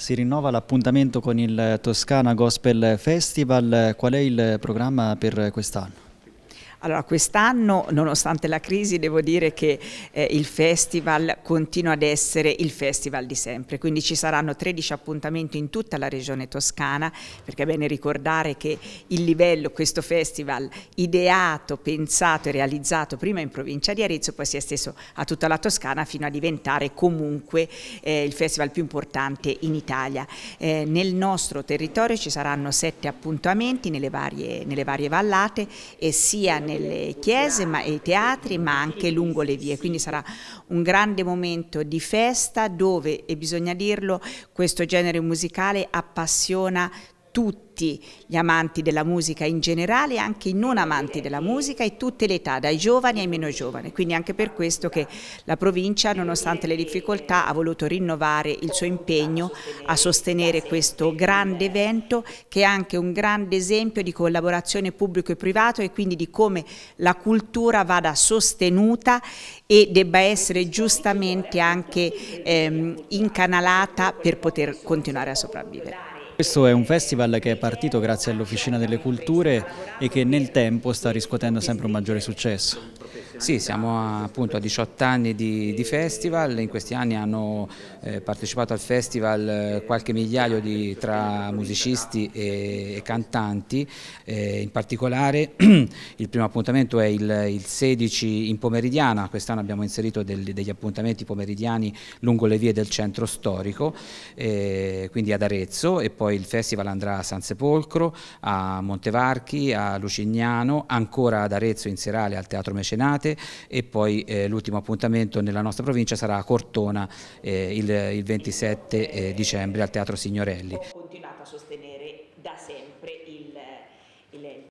Si rinnova l'appuntamento con il Toscana Gospel Festival. Qual è il programma per quest'anno? Allora, quest'anno, nonostante la crisi, devo dire che eh, il festival continua ad essere il festival di sempre, quindi ci saranno 13 appuntamenti in tutta la regione toscana, perché è bene ricordare che il livello, questo festival ideato, pensato e realizzato prima in provincia di Arezzo, poi si è esteso a tutta la Toscana fino a diventare comunque eh, il festival più importante in Italia. Eh, nel nostro territorio ci saranno sette appuntamenti nelle varie, nelle varie vallate e sia nel nelle chiese e i teatri ma anche lungo le vie, quindi sarà un grande momento di festa dove, e bisogna dirlo, questo genere musicale appassiona tutti gli amanti della musica in generale, anche i non amanti della musica e tutte le età, dai giovani ai meno giovani. Quindi anche per questo che la provincia, nonostante le difficoltà, ha voluto rinnovare il suo impegno a sostenere questo grande evento che è anche un grande esempio di collaborazione pubblico e privato e quindi di come la cultura vada sostenuta e debba essere giustamente anche ehm, incanalata per poter continuare a sopravvivere. Questo è un festival che è partito grazie all'Officina delle Culture e che nel tempo sta riscuotendo sempre un maggiore successo. Sì, siamo a, appunto a 18 anni di, di, festival, in questi anni hanno eh, partecipato al festival eh, qualche migliaio di, tra musicisti e, e cantanti, eh, in particolare il primo appuntamento è il, il 16 in pomeridiana, quest'anno abbiamo inserito del, degli appuntamenti pomeridiani lungo le vie del centro storico, eh, quindi ad Arezzo e poi il festival andrà a San Sepolcro, a Montevarchi, a Lucignano, ancora ad Arezzo in serale al Teatro Mecenato giornate e poi eh, l'ultimo appuntamento nella nostra provincia sarà a Cortona eh, il, il, 27 eh, dicembre al Teatro Signorelli. Ho continuato a sostenere da sempre il, il